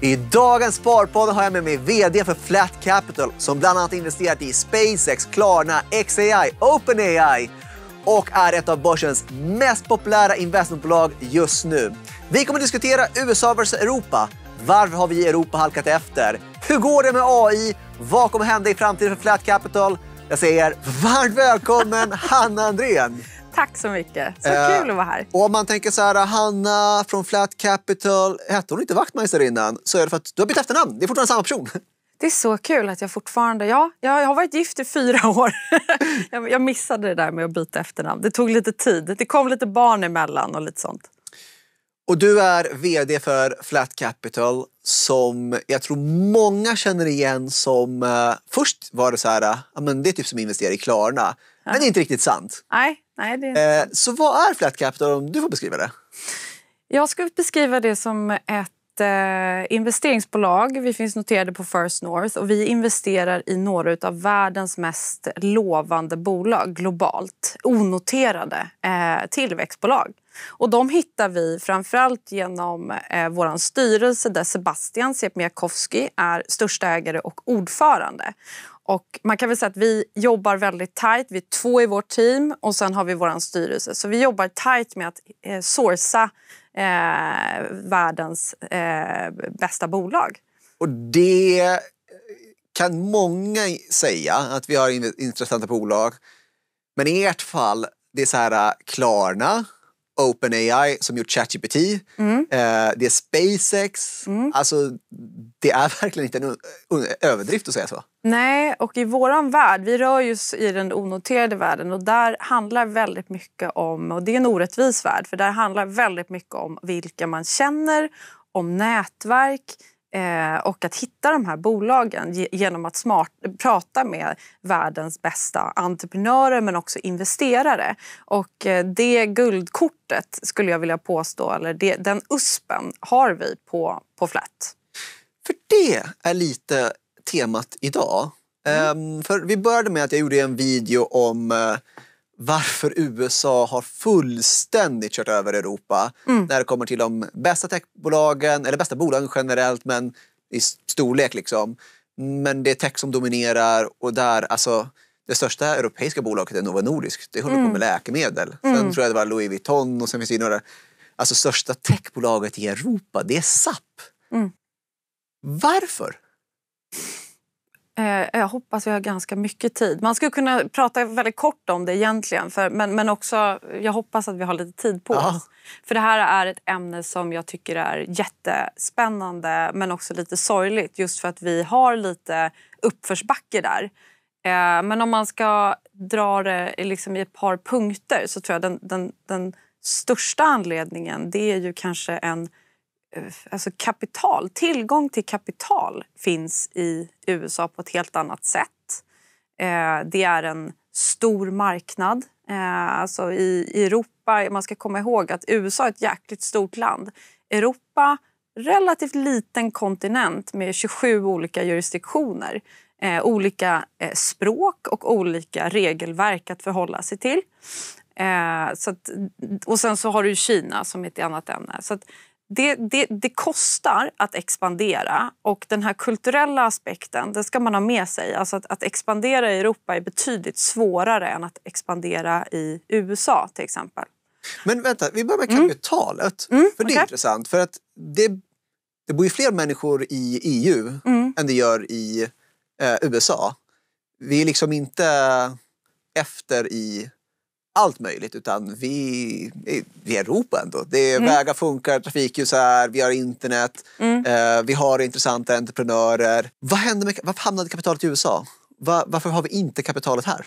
I dagens Sparpodden har jag med mig VD för Flat Capital som bland annat investerat i SpaceX, Klarna, XAI, OpenAI och är ett av börsens mest populära investmentbolag just nu. Vi kommer att diskutera USA vs Europa. Varför har vi i Europa halkat efter? Hur går det med AI? Vad kommer hända i framtiden för Flat Capital? Jag säger varmt välkommen Hanna Andrén! Tack så mycket. Så eh, kul att vara här. Och om man tänker så här, Hanna från Flat Capital, hette hon inte Wachtmeister innan? Så är det för att du har bytt efternamn. Det är fortfarande samma person. Det är så kul att jag fortfarande... Ja, jag har varit gift i fyra år. jag missade det där med att byta efternamn. Det tog lite tid. Det kom lite barn emellan och lite sånt. Och du är vd för Flat Capital som jag tror många känner igen som... Eh, först var det så här, ja, men det är typ som att investera i Klarna. Ja. Men det är inte riktigt sant. Nej, Nej, det... Eh, så vad är Flat Capital om du får beskriva det? Jag skulle beskriva det som ett eh, investeringsbolag. Vi finns noterade på First North och vi investerar i några av världens mest lovande bolag globalt. Onoterade eh, tillväxtbolag. Och de hittar vi framförallt genom eh, vår styrelse där Sebastian Siemiatkowski är största ägare och ordförande. Och man kan väl säga att vi jobbar väldigt tajt. Vi är två i vårt team och sen har vi vår styrelse. Så vi jobbar tajt med att eh, sourca eh, världens eh, bästa bolag. Och det kan många säga, att vi har intressanta bolag. Men i ert fall, det är så här eh, Klarna, OpenAI som gjort ChatGPT. Mm. Eh, det är SpaceX. Mm. Alltså, det är verkligen inte en överdrift att säga så. Nej, och i vår värld, vi rör oss i den onoterade världen och där handlar väldigt mycket om, och det är en orättvis värld, för där handlar väldigt mycket om vilka man känner, om nätverk, Eh, och att hitta de här bolagen genom att smart, prata med världens bästa entreprenörer men också investerare. Och eh, det guldkortet skulle jag vilja påstå, eller det, den USPen har vi på, på Flätt. För det är lite temat idag. Mm. Um, för vi började med att jag gjorde en video om uh, varför USA har fullständigt kört över Europa mm. när det kommer till de bästa techbolagen, eller bästa bolagen generellt, men i storlek liksom. Men det är tech som dominerar och där, alltså det största europeiska bolaget är Novo Nordisk. Det håller mm. på med läkemedel. Sen mm. tror jag det var Louis Vuitton och sen finns det några. Alltså största techbolaget i Europa, det är SAP. Mm. Varför? Eh, jag hoppas vi har ganska mycket tid. Man skulle kunna prata väldigt kort om det egentligen. För, men, men också, jag hoppas att vi har lite tid på Aha. oss. För det här är ett ämne som jag tycker är jättespännande men också lite sorgligt just för att vi har lite uppförsbacke där. Eh, men om man ska dra det liksom i ett par punkter så tror jag den, den, den största anledningen det är ju kanske en Eh, alltså kapital, tillgång till kapital finns i USA på ett helt annat sätt. Eh, det är en stor marknad. Eh, alltså i Europa, man ska komma ihåg att USA är ett jäkligt stort land. Europa, relativt liten kontinent med 27 olika jurisdiktioner. olika språk och olika regelverk att förhålla sig till. så att, och sen så har du Kina som är ett annat ämne. Så att, det, det, det, kostar att expandera och den här kulturella aspekten den ska man ha med sig. Alltså att, att, expandera i Europa är betydligt svårare än att expandera i USA till exempel. Men vänta, vi börjar med mm. kapitalet. Mm, för det är okay. intressant. För att det, det bor ju fler människor i EU mm. än det gör i eh, USA. Vi är liksom inte efter i allt möjligt utan vi, vi är Europa ändå. Det är, mm. Vägar funkar, trafikljus är, vi har internet, mm. eh, vi har intressanta entreprenörer. Vad hände med, varför hamnade kapitalet i USA? Var, varför har vi inte kapitalet här?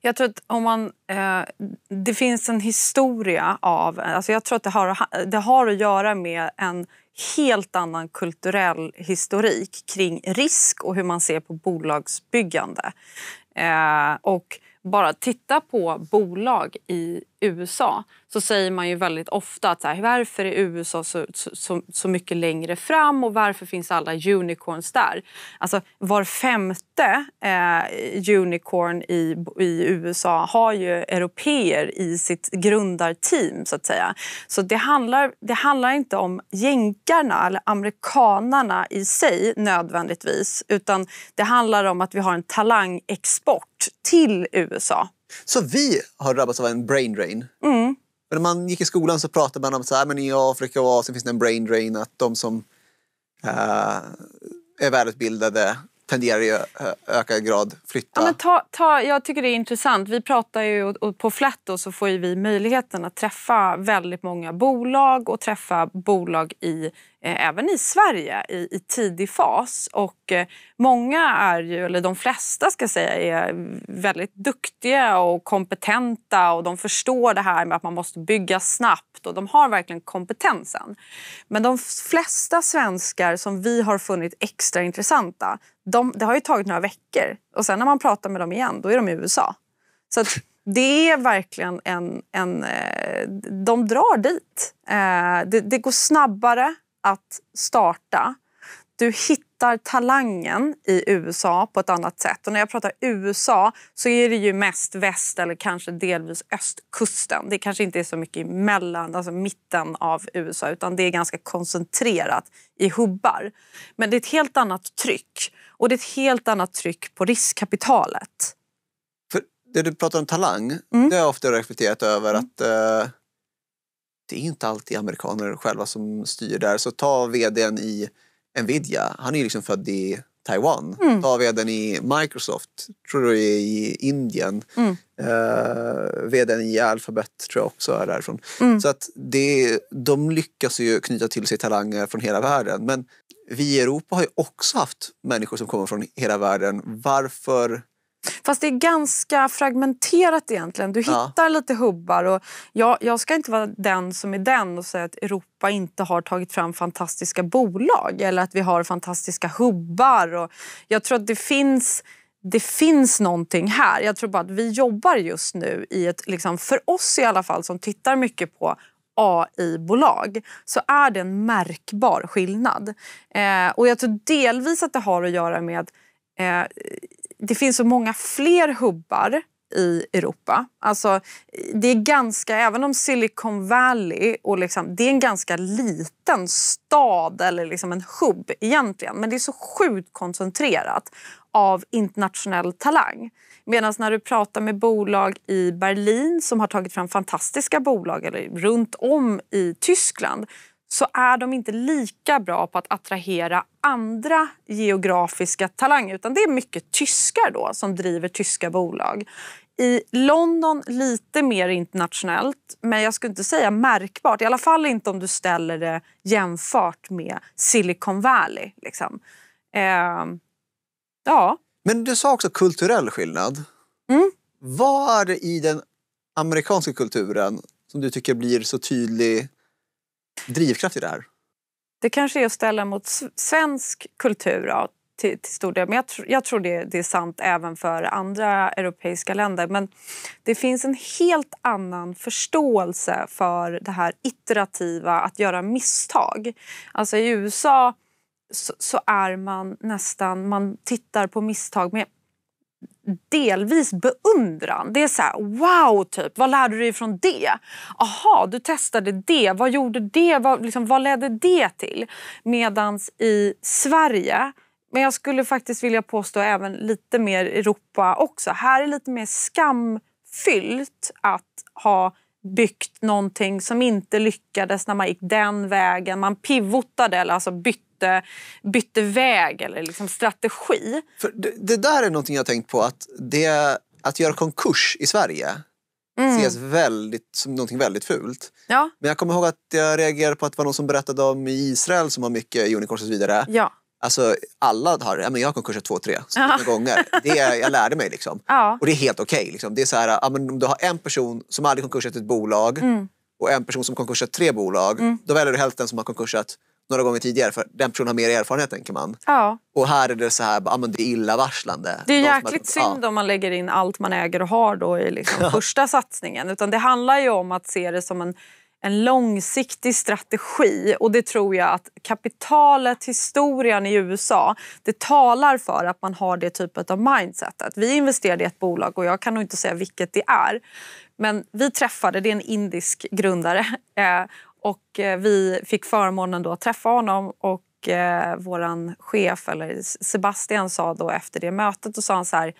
Jag tror att om man, eh, det finns en historia av... Alltså jag tror att det har, det har att göra med en helt annan kulturell historik kring risk och hur man ser på bolagsbyggande. Eh, och bara titta på bolag i USA så säger man ju väldigt ofta att så här, varför är USA så, så, så mycket längre fram och varför finns alla unicorns där? Alltså var femte eh, unicorn i, i USA har ju europeer i sitt grundarteam så att säga. Så det handlar, det handlar inte om jänkarna eller amerikanarna i sig nödvändigtvis utan det handlar om att vi har en talangexport till USA. Så vi har drabbats av en brain drain? Mm. När man gick i skolan så pratade man om så här, men i Afrika och Asien finns det en brain drain. Att de som äh, är välutbildade tenderar eh, i ökad grad flytta. Ja, men ta, ta, jag tycker det är intressant. Vi pratar ju och, och på Flat och så får vi möjligheten att träffa väldigt många bolag och träffa bolag i Eh, även i Sverige i, i tidig fas. Och eh, många är ju, eller de flesta ska säga, är väldigt duktiga och kompetenta och de förstår det här med att man måste bygga snabbt och de har verkligen kompetensen. Men de flesta svenskar som vi har funnit extra intressanta, de, det har ju tagit några veckor och sen när man pratar med dem igen, då är de i USA. Så att, det är verkligen en... en eh, de drar dit. Eh, det, det, går snabbare att starta. Du hittar talangen i USA på ett annat sätt. Och när jag pratar USA så är det ju mest väst eller kanske delvis östkusten. Det kanske inte är så mycket i mellan, alltså mitten av USA utan det är ganska koncentrerat i hubbar. Men det är ett helt annat tryck och det är ett helt annat tryck på riskkapitalet. För det du pratar om talang, mm. det har jag ofta reflekterat över mm. att eh det är inte alltid amerikaner själva som styr där. Så ta vdn i Nvidia, han är ju liksom född i Taiwan. Mm. Ta vdn i Microsoft, tror jag är i Indien. Mm. Uh, vdn i Alphabet tror jag också är därifrån. Mm. Så att det, de lyckas ju knyta till sig talanger från hela världen. Men vi i Europa har ju också haft människor som kommer från hela världen. Varför Fast det är ganska fragmenterat egentligen. Du hittar ja. lite hubbar. Och jag, jag ska inte vara den som är den och säga att Europa inte har tagit fram fantastiska bolag eller att vi har fantastiska hubbar. Och jag tror att det finns det finns någonting här. Jag tror bara att vi jobbar just nu i ett, liksom, för oss i alla fall som tittar mycket på AI-bolag så är det en märkbar skillnad. Eh, och jag tror delvis att det har att göra med eh, det finns så många fler hubbar i Europa. Alltså, det är ganska, även om Silicon Valley och liksom, det är en ganska liten stad eller liksom en hubb egentligen, men det är så sjukt koncentrerat av internationell talang. Medan när du pratar med bolag i Berlin som har tagit fram fantastiska bolag eller runt om i Tyskland så är de inte lika bra på att attrahera andra geografiska talanger utan det är mycket tyskar då som driver tyska bolag. I London lite mer internationellt, men jag skulle inte säga märkbart. I alla fall inte om du ställer det jämfört med Silicon Valley. Liksom. Eh, ja. Men du sa också kulturell skillnad. Mm. Vad är det i den amerikanska kulturen som du tycker blir så tydlig drivkraft i det här? Det kanske är att ställa mot svensk kultur ja, till, till, stor del. Men jag, tr jag tror det, det, är sant även för andra europeiska länder. Men det finns en helt annan förståelse för det här iterativa, att göra misstag. Alltså i USA så, så är man nästan... Man tittar på misstag med delvis beundran. Det är så här, wow, typ, vad lärde du dig från det? Aha, du testade det, vad gjorde det, vad, liksom, vad ledde det till? Medans i Sverige men jag skulle faktiskt vilja påstå även lite mer Europa också. Här är lite mer skamfyllt att ha byggt någonting som inte lyckades när man gick den vägen. Man pivotade, eller alltså bytte bytte, bytte väg eller liksom strategi. Det, det, där är någonting jag har tänkt på. Att, det, att göra konkurs i Sverige mm. ses väldigt, som någonting väldigt fult. Ja. Men jag kommer ihåg att jag reagerade på att det var någon som berättade om i Israel som har mycket unicorns och så vidare. Ja. Alltså alla har, ja, men jag har konkursat två, tre ja. gånger. Det är, jag lärde mig liksom. Ja. Och det är helt okej. Okay, liksom. Det är så här, ja, men om du har en person som aldrig konkursat ett bolag mm. och en person som konkursat tre bolag. Mm. Då väljer du hälften som har konkursat några gånger tidigare för den personen har mer erfarenhet tänker man. Ja. Och här är det så här, ah, men det är illavarslande. Det är jäkligt har, synd ja. om man lägger in allt man äger och har då i liksom ja. första satsningen. Utan det handlar ju om att se det som en, en långsiktig strategi. Och det tror jag att kapitalet, historien i USA, det talar för att man har det typet av mindsetet. Vi investerade i ett bolag och jag kan nog inte säga vilket det är. Men vi träffade, det är en indisk grundare, eh, och eh, vi fick förmånen då att träffa honom och eh, vår chef, eller Sebastian, sa då efter det mötet och sa han så här.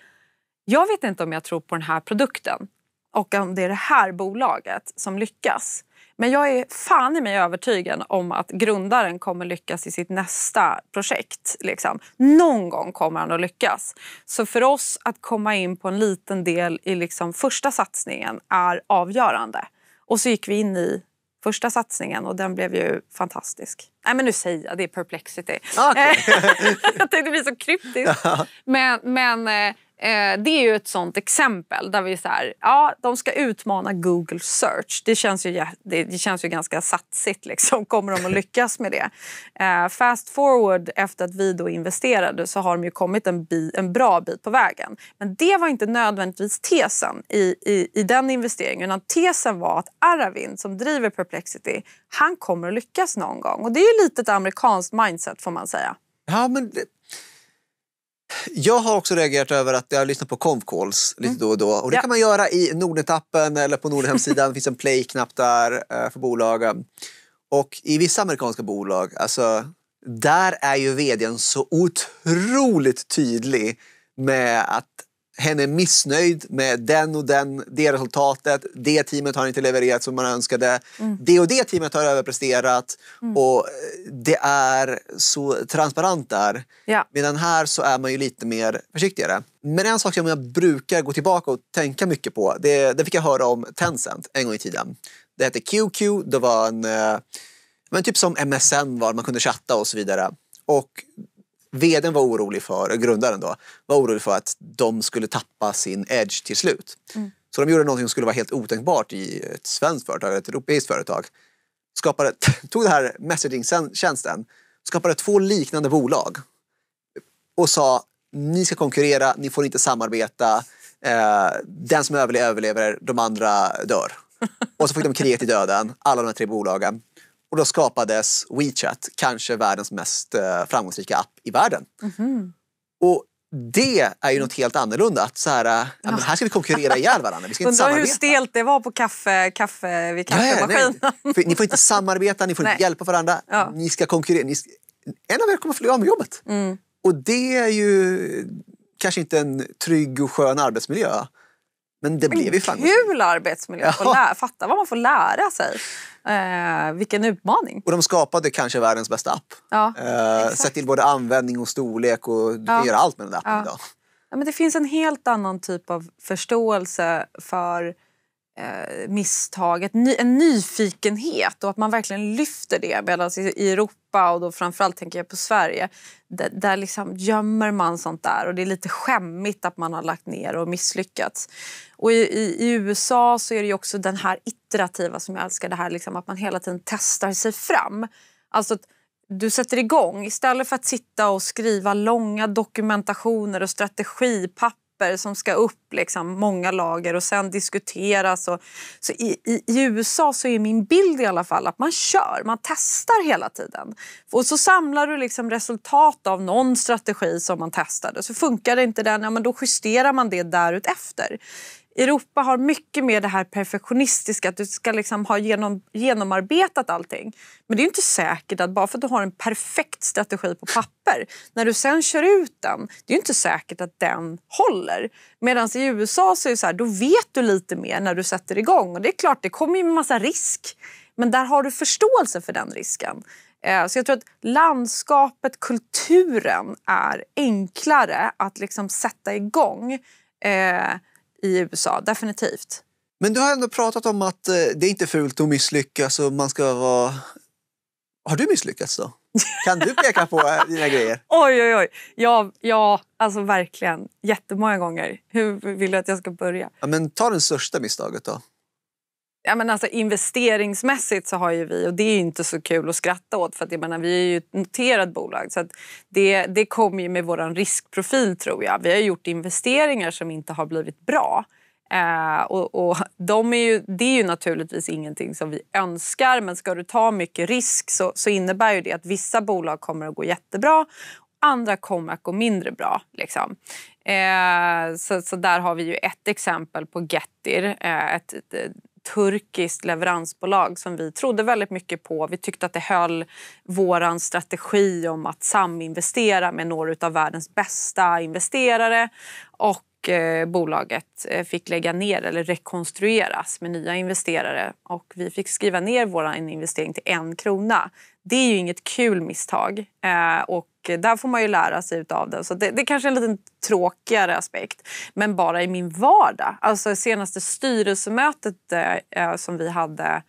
Jag vet inte om jag tror på den här produkten och om det är det här bolaget som lyckas. Men jag är fan i mig övertygad om att grundaren kommer lyckas i sitt nästa projekt. Liksom. Någon gång kommer han att lyckas. Så för oss att komma in på en liten del i liksom första satsningen är avgörande. Och så gick vi in i första satsningen och den blev ju fantastisk. Nej men nu säger jag det, är perplexity. Ah, okay. jag tänkte bli så kryptiskt. men, men eh, Eh, det är ju ett sånt exempel där vi så här, ja, de ska utmana Google Search. Det känns ju, det, det känns ju ganska satsigt. Liksom. Kommer de att lyckas med det? Eh, fast forward, efter att vi då investerade så har de ju kommit en, bi, en bra bit på vägen. Men det var inte nödvändigtvis tesen i, i, i den investeringen. Utan tesen var att Aravind, som driver Perplexity, han kommer att lyckas någon gång. Och Det är ju lite ett amerikanskt mindset får man säga. Ja, men jag har också reagerat över att jag har lyssnat på konfkåls lite mm. då och då. Och det ja. kan man göra i Nordnetappen eller på Nordhemsidan. det finns en play-knapp där eh, för bolagen. Och i vissa amerikanska bolag, alltså, där är ju vdn så otroligt tydlig med att hen är missnöjd med den och den, det resultatet. Det teamet har inte levererat som man önskade. Mm. Det och det teamet har överpresterat. Mm. Och eh, det är så transparent där. Ja. Medan här så är man ju lite mer försiktigare. Men en sak som jag brukar gå tillbaka och tänka mycket på. Det, det fick jag höra om Tencent en gång i tiden. Det hette QQ. Det var en... Eh, men typ som MSN var, man kunde chatta och så vidare. Och vdn var orolig för, grundaren då, var orolig för att de skulle tappa sin edge till slut. Mm. Så de gjorde något som skulle vara helt otänkbart i ett svenskt företag, eller ett europeiskt företag. Skapade, tog den här messaging-tjänsten, skapade två liknande bolag och sa ni ska konkurrera, ni får inte samarbeta. Eh, den som överlever överlever, de andra dör. Och så fick de kriga till döden, alla de här tre bolagen. Och då skapades WeChat, kanske världens mest eh, framgångsrika app i världen. Mm. Och det är ju något helt annorlunda. Att så här, eh, ja, men här ska vi konkurrera ihjäl varandra. Vi ska inte samarbeta. hur stelt det var på kaffe, kaffe vid kaffemaskinen. ni får inte samarbeta, ni får nej. inte hjälpa varandra. Ja. Ni ska konkurrera. Ni ska... en av er kommer att fly av med jobbet. Mm. Och det är ju kanske inte en trygg och skön arbetsmiljö. Men det blev ju fan... Kul arbetsmiljö! Ja. Fatta vad man får lära sig. Eh, vilken utmaning. Och de skapade kanske världens bästa app. Ja, eh, sett till både användning och storlek och du ja. kan göra allt med den appen ja. idag. Ja, men det finns en helt annan typ av förståelse för Eh, misstaget, en nyfikenhet och att man verkligen lyfter det. Medan i Europa, och då framförallt tänker jag på Sverige, där, där liksom gömmer man sånt där och det är lite skämmigt att man har lagt ner och misslyckats. Och i, i, i USA så är det också den här iterativa som jag älskar, det här liksom att man hela tiden testar sig fram. Alltså du sätter igång. Istället för att sitta och skriva långa dokumentationer och strategipapper papper som ska upp, liksom, många lager och sen diskuteras. Och, så i, i, i, USA så är min bild i alla fall att man kör, man testar hela tiden. Och så samlar du liksom resultat av någon strategi som man testade. Så funkar inte den, ja, men då justerar man det därefter. Europa har mycket mer det här perfektionistiska, att du ska liksom ha genom, genomarbetat allting. Men det är inte säkert att bara för att du har en perfekt strategi på papper, när du sen kör ut den, det är inte säkert att den håller. Medan i USA så är så här, då vet du lite mer när du sätter igång. Och det är klart, det kommer ju en massa risk. Men där har du förståelse för den risken. Eh, så jag tror att landskapet, kulturen är enklare att liksom sätta igång eh, i USA, definitivt. Men du har ändå pratat om att eh, det är inte fult att misslyckas och man ska vara... Har du misslyckats då? Kan du peka på eh, dina grejer? Oj, oj, oj. Ja, ja, alltså verkligen. Jättemånga gånger. Hur vill du att jag ska börja? Ja, men ta det största misstaget då. Ja, men alltså, investeringsmässigt så har ju vi, och det är inte så kul att skratta åt för att, jag menar, vi är ju ett noterat bolag så det, det kommer ju med vår riskprofil tror jag. Vi har gjort investeringar som inte har blivit bra. Eh, och, och de är ju, det är ju naturligtvis ingenting som vi önskar men ska du ta mycket risk så, så innebär ju det att vissa bolag kommer att gå jättebra andra kommer att gå mindre bra. Liksom. Eh, så, så, där har vi ju ett exempel på Getir, eh, ett, ett, turkiskt leveransbolag som vi trodde väldigt mycket på. Vi tyckte att det höll vår strategi om att saminvestera med några av världens bästa investerare. Och eh, bolaget eh, fick lägga ner eller rekonstrueras med nya investerare. Och vi fick skriva ner vår investering till en krona. Det är ju inget kul misstag. Eh, och Eh, där får man ju lära sig av den. Så det, det kanske är en lite tråkigare aspekt. Men bara i min vardag. Alltså senaste styrelsemötet eh, eh, som vi hade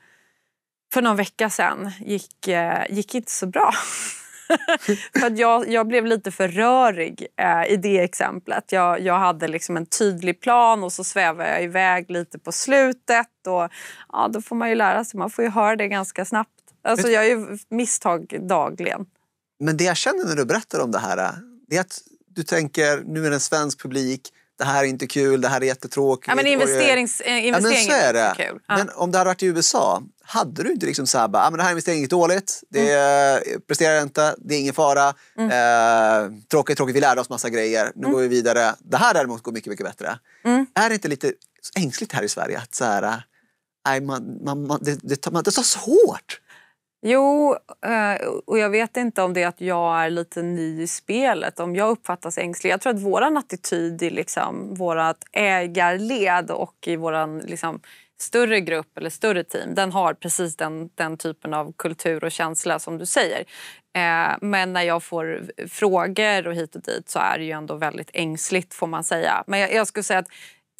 för någon vecka sedan gick, eh, gick inte så bra. för att jag, jag blev lite för rörig eh, i det exemplet. Jag, jag hade liksom en tydlig plan och så svävade jag iväg lite på slutet. Och, ja, då får man ju lära sig. Man får ju höra det ganska snabbt. Alltså, jag gör misstag dagligen. Men det jag känner när du berättar om det här det är att du tänker nu är det en svensk publik, det här är inte kul, det här är jättetråkigt. Ja, men investerings, eh, investeringen ja, men är, inte kul. Ja. Men om det hade varit i USA, hade du inte liksom så här, ah, men det här investeringen gick dåligt, det mm. Eh, presterar inte, det är ingen fara, mm. eh, tråkigt, tråkigt, vi lärde oss massa grejer, nu mm. går vi vidare. Det här däremot går mycket, mycket bättre. Mm. Är det inte lite ängsligt här i Sverige att så här, eh, nej, man, man, man, det, det, man, det tas hårt? Jo, eh, och jag vet inte om det är att jag är lite ny i spelet. Om jag uppfattas ängslig. Jag tror att vår attityd i liksom vårt ägarled och i vår liksom större grupp eller större team den har precis den, den typen av kultur och känsla som du säger. Eh, men när jag får frågor och hit och dit så är det ju ändå väldigt ängsligt får man säga. Men jag, jag skulle säga att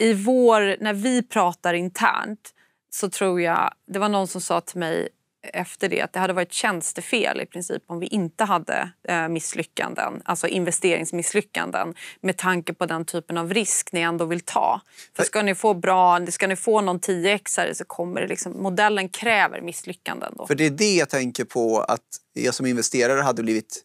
i vår, när vi pratar internt så tror jag, det var någon som sa till mig efter det att det hade varit tjänstefel i princip om vi inte hade eh, misslyckanden, alltså investeringsmisslyckanden med tanke på den typen av risk ni ändå vill ta. För ska ni få bra, ska ni få någon 10x så kommer det liksom, modellen kräver misslyckanden. Då. För det är det jag tänker på att jag som investerare hade blivit,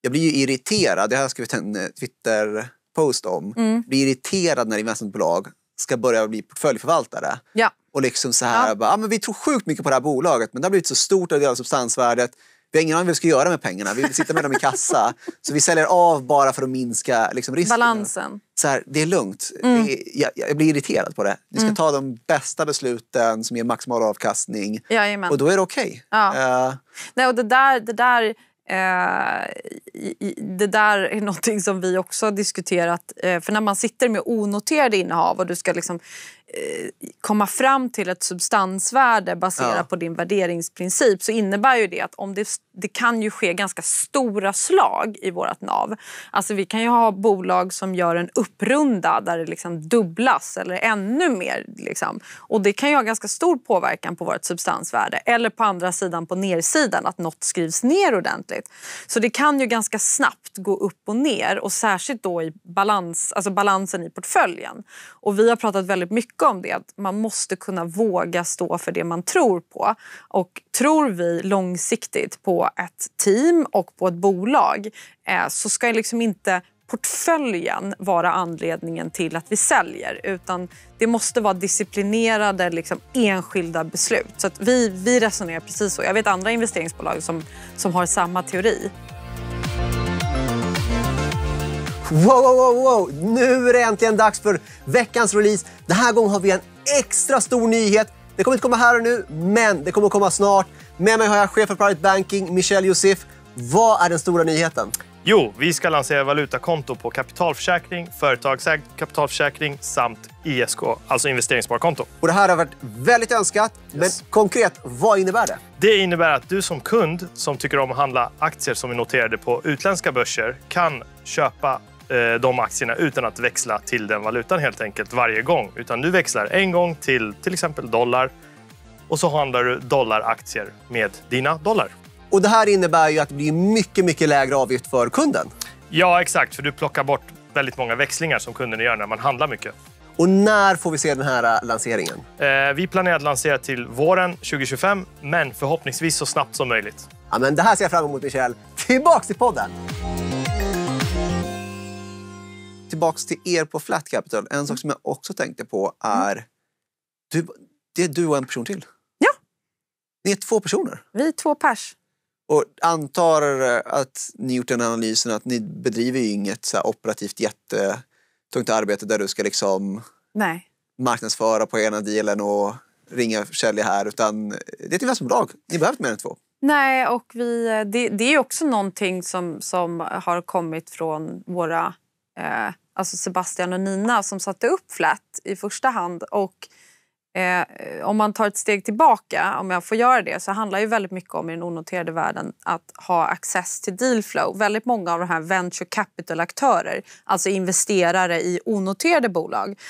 jag blir ju irriterad, det har jag skrivit en eh, Twitter-post om, mm. blir irriterad när investmentbolag ska börja bli portföljförvaltare. Ja. Och liksom så här, ja. Bara, ah, men vi tror sjukt mycket på det här bolaget men det har blivit så stort av deras substansvärdet. Vi har ingen aning vad vi ska göra med pengarna. Vi vill sitta med dem i kassa. Så vi säljer av bara för att minska liksom, risken. Balansen. Så här, det är lugnt. Mm. jag, jag, blir irriterad på det. Vi ska mm. ta de bästa besluten som ger maximal avkastning. Ja, och då är det okej. Okay. Ja. Uh. det där, det där Eh, det där är någonting som vi också har diskuterat. Eh, för när man sitter med onoterade innehav och du ska liksom Eh, komma fram till ett substansvärde baserat ja. på din värderingsprincip så innebär ju det att om det, det kan ju ske ganska stora slag i vårt nav. Alltså vi kan ju ha bolag som gör en upprunda där det liksom dubblas eller ännu mer. Liksom. Och det kan ju ha ganska stor påverkan på vårt substansvärde. Eller på andra sidan, på nersidan, att nåt skrivs ner ordentligt. Så det kan ju ganska snabbt gå upp och ner och särskilt då i balans, alltså balansen i portföljen. Och vi har pratat väldigt mycket mycket om det. Att man måste kunna våga stå för det man tror på. Och tror vi långsiktigt på ett team och på ett bolag eh, så ska liksom inte portföljen vara anledningen till att vi säljer. Utan Det måste vara disciplinerade liksom, enskilda beslut. Så vi, vi resonerar precis så. Jag vet andra investeringsbolag som, som har samma teori. Wow, wow, wow, wow! Nu är det äntligen dags för veckans release. Den här gången har vi en extra stor nyhet. Det kommer inte komma här och nu, men det kommer komma snart. Med mig har jag chef för Private Banking, Michel Youssef. Vad är den stora nyheten? Jo, vi ska lansera valutakonto på kapitalförsäkring, företagsägd kapitalförsäkring samt ISK, alltså investeringssparkonto. Och det här har varit väldigt önskat, yes. men konkret, vad innebär det? Det innebär att du som kund som tycker om att handla aktier som är noterade på utländska börser kan köpa Eh, de aktierna utan att växla till den valutan helt enkelt varje gång. Utan du växlar en gång till till exempel dollar och så handlar du dollaraktier med dina dollar. Och Det här innebär ju att det blir mycket, mycket lägre avgift för kunden. Ja, exakt. För du plockar bort väldigt många växlingar som kunden gör när man handlar mycket. Och när får vi se den här eh, lanseringen? Eh, vi planerar att lansera till våren 2025, men förhoppningsvis så snabbt som möjligt. Ja, men det här ser jag fram emot, Michel. Tillbaks till podden! tillbaks till er på Flat Capital. En sak som jag också tänkte på är... Du, det är du och en person till. Ja. Ni är två personer. Vi är två pers. Och antar att ni gjort den analysen att ni bedriver ju inget så operativt jättetungt arbete där du ska liksom Nej. marknadsföra på ena dealen och ringa sälja här utan det är ett investmentbolag. Ni behöver inte mer än två. Nej, och vi, det, det är också någonting som, som har kommit från våra eh, alltså Sebastian och Nina som satte upp Flat i första hand. Och eh, om man tar ett steg tillbaka, om jag får göra det, så handlar ju väldigt mycket om i den onoterade världen att ha access till dealflow. Väldigt många av de här venture capital-aktörer, alltså investerare i onoterade bolag,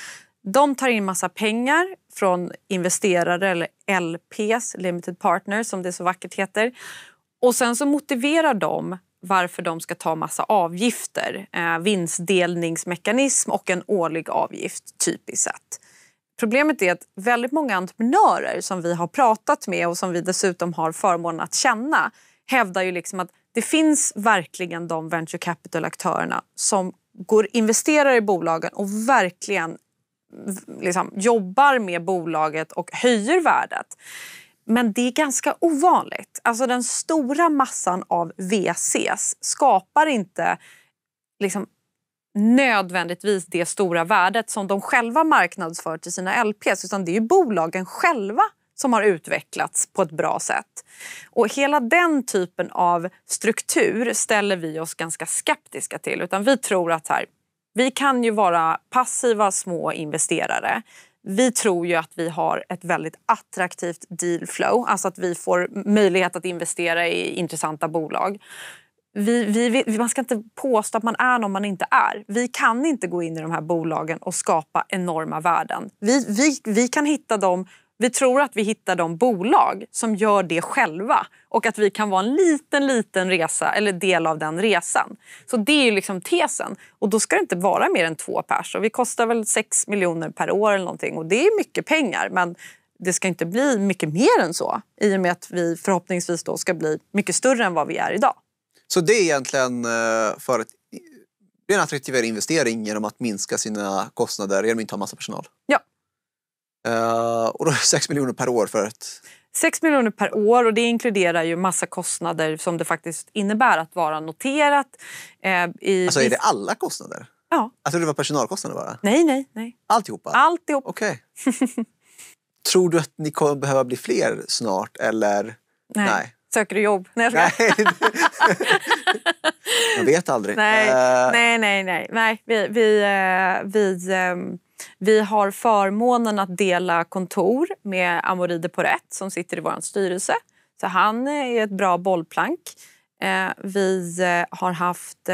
de tar in massa pengar från investerare eller LPs, limited partners som det så vackert heter. Och sen så motiverar de varför de ska ta massa avgifter. Eh, vinstdelningsmekanism och en årlig avgift, typiskt sett. Problemet är att väldigt många entreprenörer som vi har pratat med och som vi dessutom har förmånen att känna hävdar ju liksom att det finns verkligen de venture capital-aktörerna som går, investerar i bolagen och verkligen liksom, jobbar med bolaget och höjer värdet. Men det är ganska ovanligt. Alltså den stora massan av VCs skapar inte liksom, nödvändigtvis det stora värdet som de själva marknadsför till sina LPs utan det är ju bolagen själva som har utvecklats på ett bra sätt. Och hela den typen av struktur ställer vi oss ganska skeptiska till. Utan vi tror att här, vi kan ju vara passiva små investerare vi tror ju att vi har ett väldigt attraktivt deal flow, alltså att vi får möjlighet att investera i intressanta bolag. Vi, vi, man ska inte påstå att man är någon man inte är. Vi kan inte gå in i de här bolagen och skapa enorma värden. Vi, vi kan hitta dem vi tror att vi hittar de bolag som gör det själva och att vi kan vara en liten, liten resa, eller del av den resan. Så det är ju liksom tesen. Och då ska det inte vara mer än två pers. Och vi kostar väl 6 miljoner per år eller någonting och det är mycket pengar. Men det ska inte bli mycket mer än så i och med att vi förhoppningsvis då ska bli mycket större än vad vi är idag. Så det är egentligen eh, för att det är en attraktivare investering genom att minska sina kostnader genom att inte ha massa personal? Ja. Uh, och då är det 6 miljoner per år för ett... 6 miljoner per år och det inkluderar ju massa kostnader som det faktiskt innebär att vara noterat. Eh, i... Alltså är det alla kostnader? Ja. Alltså det var personalkostnader bara. Nej, nej, nej. Alltihopa? Alltihop. Okej. Okay. Tror du att ni kommer behöva bli fler snart eller? Nej. nej söker du jobb? Nej, jag Jag vet aldrig. Nej, uh... nej, nej. nej. nej vi, vi, eh, vi, ehm, vi har förmånen att dela kontor med Amoride Porrett som sitter i vår styrelse. Så han eh, är ett bra bollplank. Vi har haft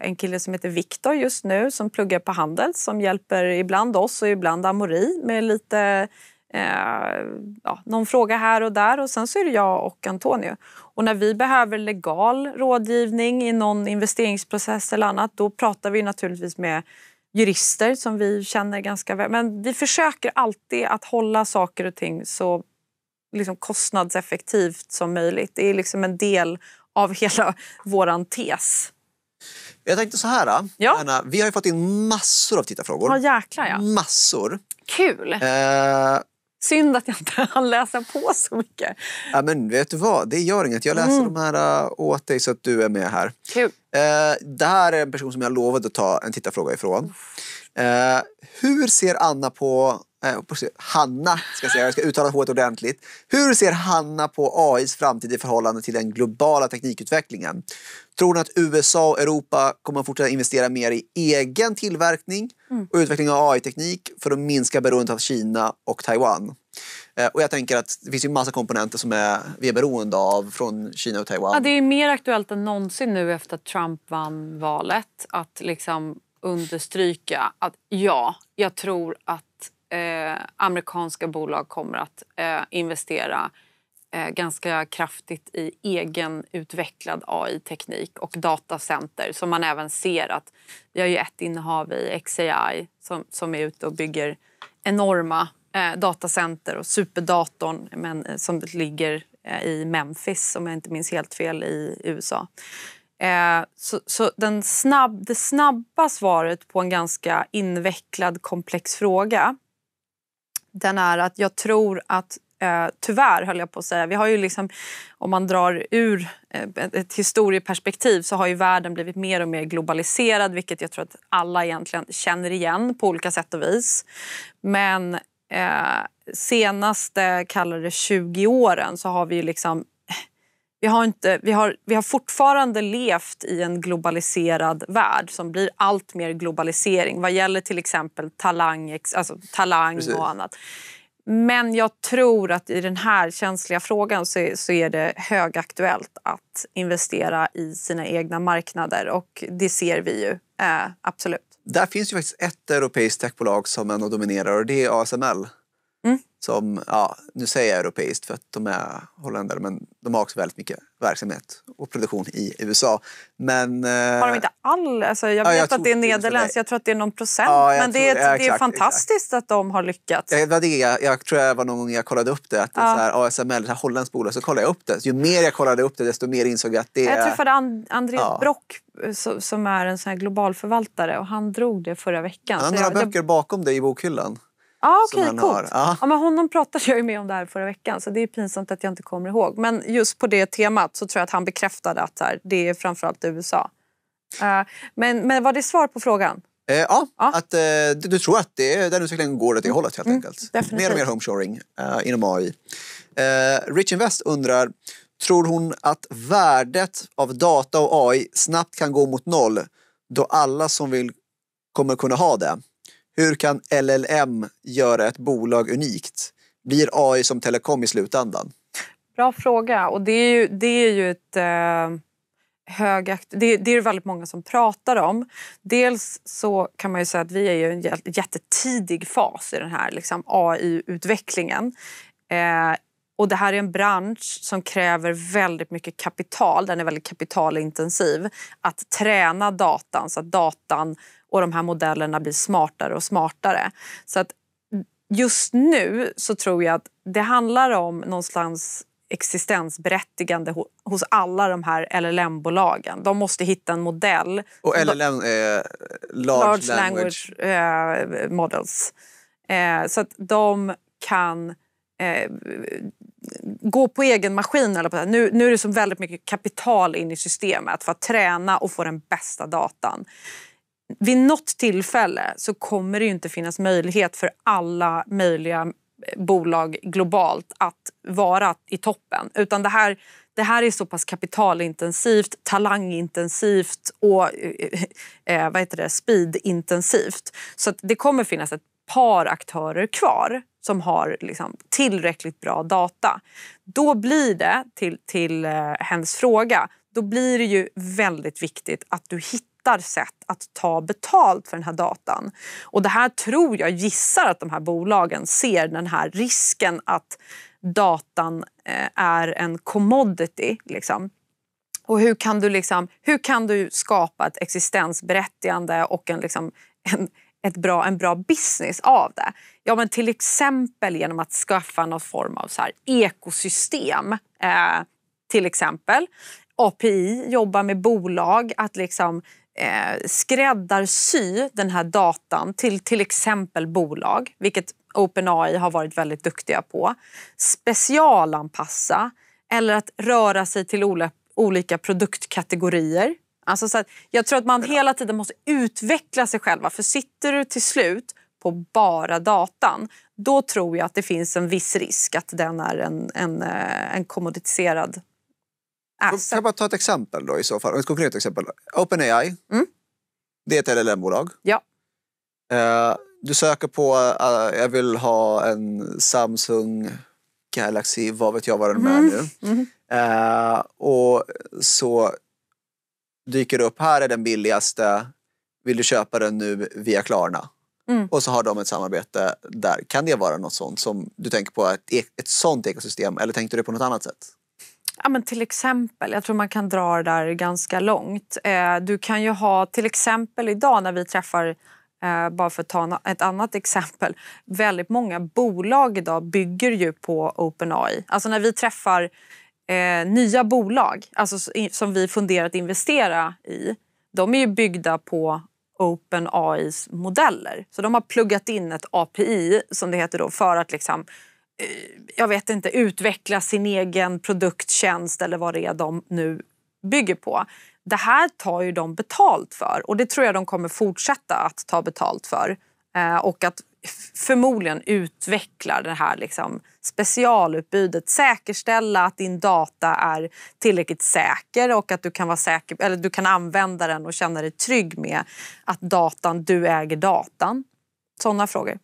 en kille som heter Viktor just nu som pluggar på Handels som hjälper ibland oss och ibland Amori med lite eh, ja, någon fråga här och där och sen så är det jag och Antonio. Och när vi behöver legal rådgivning i någon investeringsprocess eller annat då pratar vi naturligtvis med jurister som vi känner ganska väl. Men vi försöker alltid att hålla saker och ting så liksom kostnadseffektivt som möjligt. Det är liksom en del av hela vår tes. Jag tänkte så här, ja. Anna, vi har fått in massor av tittarfrågor. Ja, jäklar, ja. Massor. Kul! Eh, Synd att jag inte hann läsa på så mycket. Ja, men vet du vad, det gör inget. Jag läser mm. de här äh, åt dig så att du är med här. Kul. Eh, det här är en person som jag lovade att ta en tittarfråga ifrån. Eh, hur ser Anna på Eh, Hanna, ska jag säga, jag ska uttala H ordentligt. Hur ser Hanna på AIs framtid i förhållande till den globala teknikutvecklingen? Tror hon att USA och Europa kommer att fortsätta investera mer i egen tillverkning mm. och utveckling av AI-teknik för att minska beroendet av Kina och Taiwan? Eh, och jag tänker att det finns ju massa komponenter som är, vi är beroende av från Kina och Taiwan. Ja, det är mer aktuellt än någonsin nu efter att Trump vann valet att liksom understryka att ja, jag tror att eh, amerikanska bolag kommer att eh, investera eh, ganska kraftigt i egenutvecklad AI-teknik och datacenter som man även ser att... Vi har ju ett innehav i XAI som, som är ute och bygger enorma eh, datacenter och superdatorn men, eh, som ligger eh, i Memphis, om jag inte minns helt fel, i USA. Eh, så, så den snabb, det snabba svaret på en ganska invecklad, komplex fråga den är att jag tror att eh, tyvärr, höll jag på att säga. Vi har ju liksom, om man drar ur eh, ett historieperspektiv så har ju världen blivit mer och mer globaliserad vilket jag tror att alla egentligen känner igen på olika sätt och vis. Men eh, senaste, kallade 20 åren så har vi ju liksom vi har, inte, vi, har, vi har fortfarande levt i en globaliserad värld som blir allt mer globalisering vad gäller till exempel talang, alltså talang och annat. Men jag tror att i den här känsliga frågan så är, så är det högaktuellt att investera i sina egna marknader och det ser vi ju eh, absolut. Där finns ju faktiskt ett europeiskt techbolag som ändå dominerar och det är ASML som, ja, nu säger jag europeiskt för att de är holländare men de har också väldigt mycket verksamhet och produktion i USA. Men, eh, har de inte all? Alltså, jag ja, vet jag att det är nederländskt, jag tror att det är någon procent. Ja, men tror, det, är, ja, exakt, det är fantastiskt exakt. att de har lyckats. Jag, det det, jag, jag tror jag var någon gång jag kollade upp det, att det är så här, ASML, det här holländskt bolag, så kollade jag upp det. Så ju mer jag kollade upp det desto mer insåg jag att det är... Jag träffade And André Brock eh, som är en sån global förvaltare och han drog det förra veckan. Han har några jag, böcker bakom dig i bokhyllan. Ah, okay, som han coolt. har. Ja. ja. men honom pratade jag ju med om det här förra veckan så det är pinsamt att jag inte kommer ihåg. Men just på det temat så tror jag att han bekräftade att här, det är framförallt USA. Uh, men, men var det svar på frågan? Eh, ja, ja, Att, eh, du, tror att det, den utvecklingen går åt det mm. hållet helt mm, enkelt. Definitivt. Mer och mer homeshoring eh, inom AI. Eh, Rich Invest undrar, tror hon att värdet av data och AI snabbt kan gå mot noll då alla som vill kommer kunna ha det? Hur kan LLM göra ett bolag unikt? Blir AI som telekom i slutändan? Bra fråga. Och det är ju, det är ju ett... Eh högakt... Det, det är det väldigt många som pratar om. Dels så kan man ju säga att vi är i en jättetidig fas i den här liksom, AI-utvecklingen. Eh, och det här är en bransch som kräver väldigt mycket kapital. Den är väldigt kapitalintensiv. Att träna datan så att datan och de här modellerna blir smartare och smartare. Så att just nu så tror jag att det handlar om någonstans existensberättigande hos alla de här LLM-bolagen. De måste hitta en modell. Och LLM är eh, large, large, language, language eh, models. Eh, så att de kan eh, gå på egen maskin. Eller på Nu, nu är det så väldigt mycket kapital in i systemet för att träna och få den bästa datan vid något tillfälle så kommer det inte finnas möjlighet för alla möjliga eh, bolag globalt att vara i toppen. Utan det här, det här är så pass kapitalintensivt, talangintensivt och eh, eh vad heter det, speedintensivt. Så det kommer finnas ett par aktörer kvar som har liksom tillräckligt bra data. Då blir det, till, till eh, hens fråga, då blir det ju väldigt viktigt att du hittar hittar sätt att ta betalt för den här datan. Och det här tror jag, gissar att de här bolagen ser den här risken att datan eh, är en commodity. Liksom. Och hur kan, du liksom, hur kan du skapa ett existensberättigande och en, liksom, en, ett bra, en bra business av det? Ja, men till exempel genom att skaffa någon form av så här ekosystem. Eh, till exempel. API jobbar med bolag att liksom eh, skräddarsy den här datan till till exempel bolag, vilket OpenAI har varit väldigt duktiga på. Specialanpassa eller att röra sig till olika produktkategorier. Alltså så jag tror att man hela tiden måste utveckla sig själva. För sitter du till slut på bara datan då tror jag att det finns en viss risk att den är en, en, eh, en kommoditiserad Alltså. Äh, kan jag bara ta ett exempel då i så fall? Ett konkret exempel. OpenAI, mm. det är ett LLM-bolag. Ja. Eh, du söker på, uh, jag vill ha en Samsung Galaxy, vad vet jag vad den är mm. nu. Mm. och så dyker det upp, här är den billigaste, vill du köpa den nu via Klarna? Mm. Och så har de ett samarbete där. Kan det vara något sånt som du tänker på, ett, ett sånt ekosystem eller tänkte du på något annat sätt? Ja, men till exempel, jag tror man kan dra det där ganska långt. Eh, du kan ju ha, till exempel idag när vi träffar eh, bara för att ta ett annat exempel. Väldigt många bolag idag bygger ju på OpenAI. Alltså när vi träffar eh, nya bolag alltså, som vi funderar att investera i. De är ju byggda på OpenAIs modeller. Så de har pluggat in ett API som det heter då för att liksom Eh, jag vet inte, utveckla sin egen produkttjänst eller vad det är de nu bygger på. Det här tar ju de betalt för och det tror jag de kommer fortsätta att ta betalt för. Eh, och att förmodligen utveckla det här liksom specialutbudet. Säkerställa att din data är tillräckligt säker och att du kan, vara säker, eller du kan använda den och känna dig trygg med att datan, du äger datan. Sådana frågor.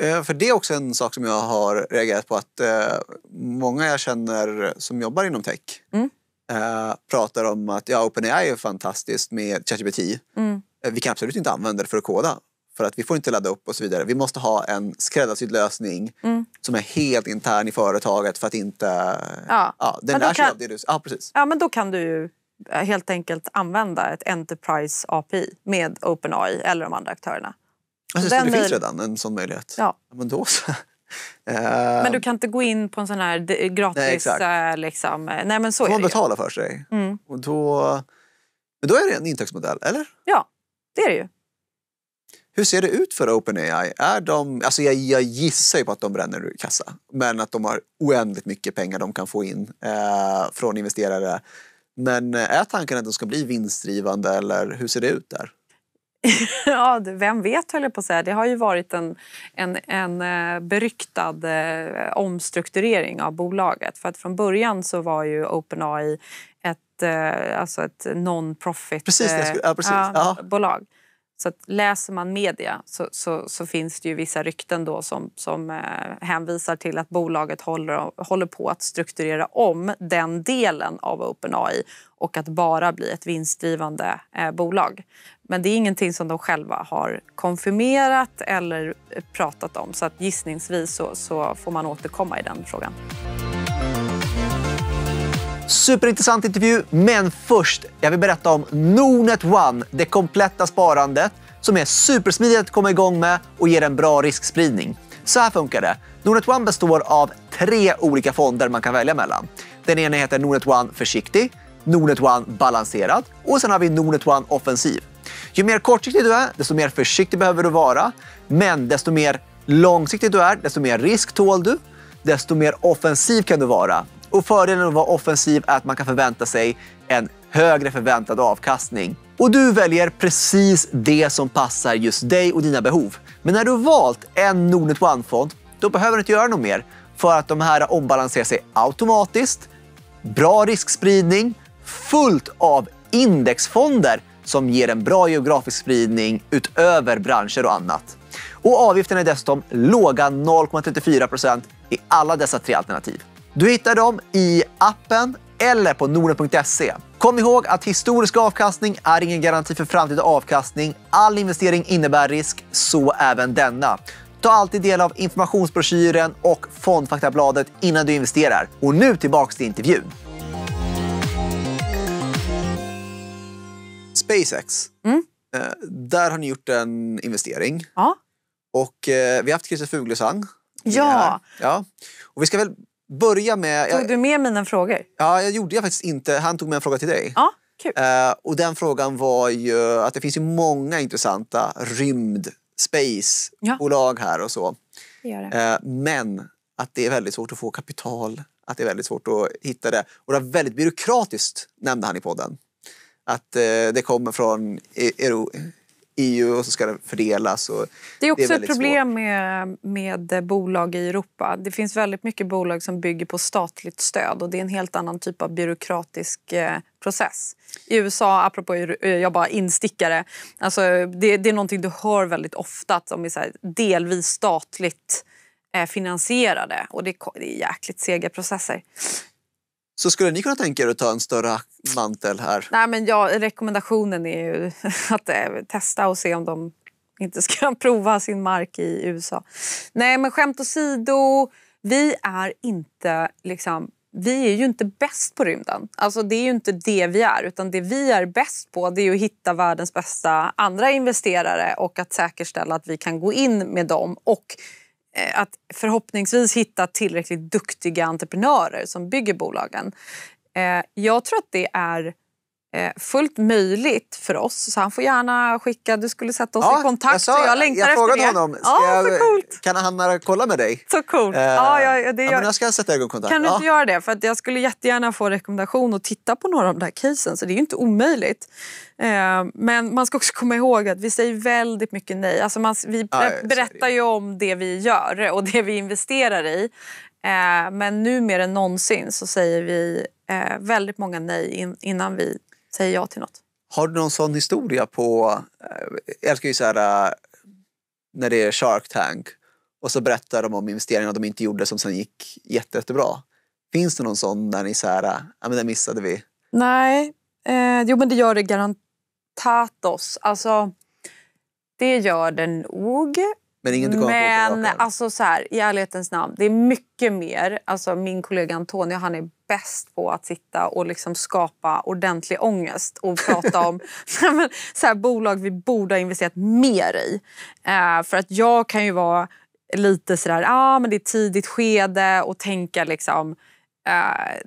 Eh, för det är också en sak som jag har reagerat på att eh, många jag känner som jobbar inom tech mm. Eh, pratar om att ja, OpenAI är fantastiskt med ChatGPT. Mm. Vi kan absolut inte använda det för att koda för att vi får inte ladda upp och så vidare. Vi måste ha en skräddarsydd lösning mm. som är helt intern i företaget för att inte... Ja. Ja, den lär sig kan... av det du... Ja, precis. Ja, men då kan du ju helt enkelt använda ett Enterprise API med OpenAI eller de andra aktörerna. Alltså, det finns redan en sån möjlighet? Ja. Men då så. Eh, men du kan inte gå in på en sån här gratis... Nej, eh, liksom. Eh, nej men så, så är man betalar betala för sig. Mm. Och då, men då är det en intäktsmodell, eller? Ja, det är det ju. Hur ser det ut för OpenAI? Är de, alltså jag, jag gissar ju på att de bränner ur kassa. Men att de har oändligt mycket pengar de kan få in eh, från investerare. Men är tanken att de ska bli vinstdrivande eller hur ser det ut där? ja, vem vet höll jag på att säga. Det har ju varit en, en, en eh, beryktad eh, omstrukturering av bolaget. För att från början så var ju OpenAI ett, eh, alltså ett non-profit precis, ja, Ja. bolag. Så läser man media så, så, så, finns det ju vissa rykten då som, som eh, hänvisar till att bolaget håller, håller på att strukturera om den delen av OpenAI och att bara bli ett vinstdrivande eh, bolag. Men det är ingenting som de själva har konfirmerat eller pratat om så att gissningsvis så, så får man återkomma i den frågan. Superintressant intervju, men först jag vill berätta om Nordnet One, det kompletta sparandet som är supersmidigt att komma igång med och ger en bra riskspridning. Så här funkar det. Nordnet One består av tre olika fonder man kan välja mellan. Den ena heter Nordnet One Försiktig, Nordnet One Balanserad och sen har vi Nordnet One Offensiv. Ju mer kortsiktig du är, desto mer försiktig behöver du vara. Men desto mer långsiktig du är, desto mer risk tål du, desto mer offensiv kan du vara. Och fördelen att vara offensiv är att man kan förvänta sig en högre förväntad avkastning. Och du väljer precis det som passar just dig och dina behov. Men när du har valt en Nordnet One-fond, då behöver du inte göra något mer för att de här ombalanserar sig automatiskt. Bra riskspridning, fullt av indexfonder som ger en bra geografisk spridning utöver branscher och annat. Och avgifterna är dessutom låga 0,34 i alla dessa tre alternativ. Du hittar dem i appen eller på norden.se. Kom ihåg att historisk avkastning är ingen garanti för framtida avkastning. All investering innebär risk, så även denna. Ta alltid del av informationsbroschyren och fondfaktabladet innan du investerar. Och nu tillbaka till intervjun. SpaceX. Mm. Eh, där har ni gjort en investering. Ja. Och eh, vi har haft Christer Fuglesang. Ja. ja. Och vi ska väl börja med... Tog du med mina frågor? Ja, jag gjorde jag faktiskt inte. Han tog med en fråga till dig. Ja, kul. Eh, och den frågan var ju att det finns ju många intressanta rymd, spacebolag ja. här och så. Det gör det. Eh, men att det är väldigt svårt att få kapital, att det är väldigt svårt att hitta det. Och det är väldigt byråkratiskt, nämnde han i podden. Att eh, det kommer från Euro EU och så ska den fördelas. det är också det är ett problem med, med bolag i Europa. Det finns väldigt mycket bolag som bygger på statligt stöd och det är en helt annan typ av byråkratisk eh, process. I USA, apropå eh, jag bara instickare, alltså det, det är någonting du hör väldigt ofta att de är här, delvis statligt eh, finansierade och det är jäkligt sega processer. Så skulle ni kunna tänka er att ta en större mantel här? Nej, men ja, rekommendationen är ju att eh, testa och se om de inte ska prova sin mark i USA. Nej, men skämt åsido, vi är inte liksom vi är ju inte bäst på rymden. Alltså det är ju inte det vi är. Utan det vi är bäst på det är att hitta världens bästa andra investerare och att säkerställa att vi kan gå in med dem och Eh, att förhoppningsvis hitta tillräckligt duktiga entreprenörer som bygger bolagen. Eh, jag tror att det är Eh, fullt möjligt för oss. Så han får gärna skicka, du skulle sätta oss ja, i kontakt. Jag, sa, jag längtar jag frågade efter det. honom, ja, jag, kan han kolla med dig? Så coolt. Eh, ja, ja, det gör... ja, men jag ska sätta ögonkontakt. Kan du inte göra det? För jag skulle jättegärna få rekommendation och titta på några av de där casen. Så det är ju inte omöjligt. Eh, men man ska också komma ihåg att vi säger väldigt mycket nej. Alltså man, vi berättar ju om det vi gör och det vi investerar i. Eh, men nu mer än någonsin så säger vi eh, väldigt många nej in, innan vi säger ja till något. Har du någon sån historia på... Eh, jag älskar ju så här eh, när det är Shark Tank och så berättar de om investeringar de inte gjorde som sen gick jätte, jättebra. Finns det någon sån där ni så här, eh, ja men det missade vi? Nej, eh, jo men det gör det garanterat oss. Alltså, det gör det nog. Men inget Men, alltså så här, i ärlighetens namn, det är mycket mer. Alltså, min kollega Antonio, han är bäst på att sitta och liksom skapa ordentlig ångest och prata om så här, bolag vi borde ha investerat mer i. Eh, för att jag kan ju vara lite sådär, ja ah, men det är tidigt skede och tänka liksom eh,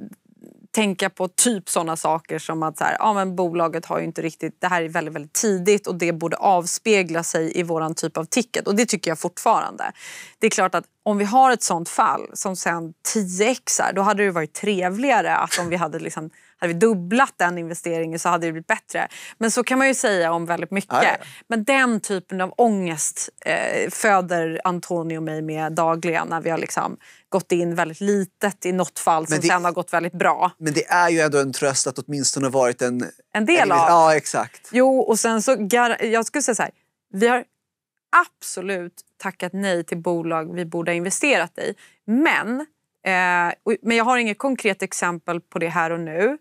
tänka på typ sådana saker som att så här, ja, men bolaget har ju inte riktigt, det här är väldigt, väldigt tidigt och det borde avspegla sig i våran typ av ticket och det tycker jag fortfarande. Det är klart att om vi har ett sånt fall som sen 10x då hade det varit trevligare att om vi hade liksom hade vi dubblat den investeringen så hade det blivit bättre. Men så kan man ju säga om väldigt mycket. Ja, ja. Men den typen av ångest eh, föder Antonio mig med dagligen när vi har liksom gått in väldigt litet i något fall som det, sen har gått väldigt bra. Men det är ju ändå en tröst att åtminstone varit en... En del en, av. Ja, exakt. Jo, och sen så... Jag skulle säga så här. Vi har absolut tackat nej till bolag vi borde ha investerat i. Men, eh, men jag har inget konkret exempel på det här och nu.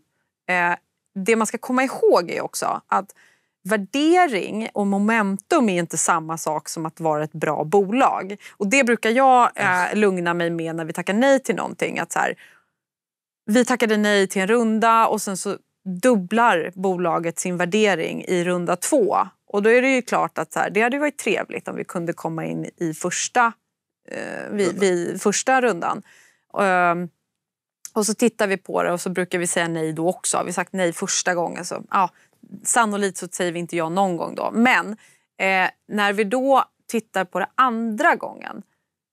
Eh, det man ska komma ihåg är också att värdering och momentum är inte samma sak som att vara ett bra bolag. Och Det brukar jag eh, lugna mig med när vi tackar nej till någonting. Att så här, vi tackade nej till en runda och sen så dubblar bolaget sin värdering i runda två. Och då är det ju klart att så här, det hade varit trevligt om vi kunde komma in i första, eh, vid, vid första rundan. Eh, och så tittar vi på det och så brukar vi säga nej då också. Har vi sagt nej första gången så ja, sannolikt så säger vi inte ja någon gång då. Men eh, när vi då tittar på det andra gången.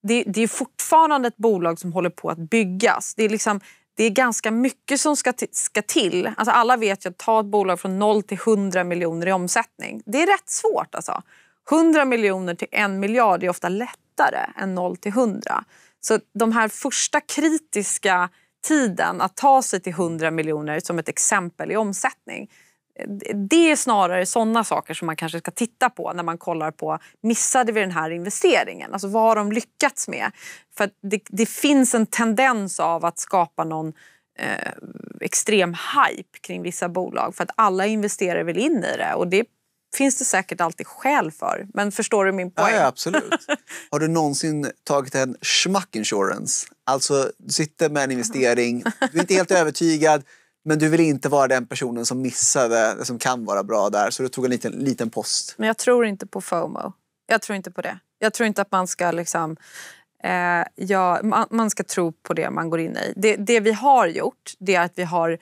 Det, det, är fortfarande ett bolag som håller på att byggas. Det är, liksom, det är ganska mycket som ska, ska till. Alltså alla vet ju att ta ett bolag från 0 till 100 miljoner i omsättning. Det är rätt svårt alltså. 100 miljoner till 1 miljard är ofta lättare än 0 till 100. Så de här första kritiska tiden att ta sig till 100 miljoner som ett exempel i omsättning. Det är snarare sådana saker som man kanske ska titta på när man kollar på missade vi den här investeringen? Alltså vad har de lyckats med? För det, det finns en tendens av att skapa någon eh, extrem hype kring vissa bolag för att alla investerare vill in i det och det finns det säkert alltid skäl för. Men förstår du min poäng? Ja, ja, absolut. Har du någonsin tagit en schmack insurance? Alltså, du sitter med en investering, du är inte helt övertygad men du vill inte vara den personen som missade, det som kan vara bra där. Så du tog en liten, liten post. Men jag tror inte på FOMO. Jag tror inte på det. Jag tror inte att man ska liksom... Eh, ja, man, man, ska tro på det man går in i. Det, det vi har gjort, det är att vi har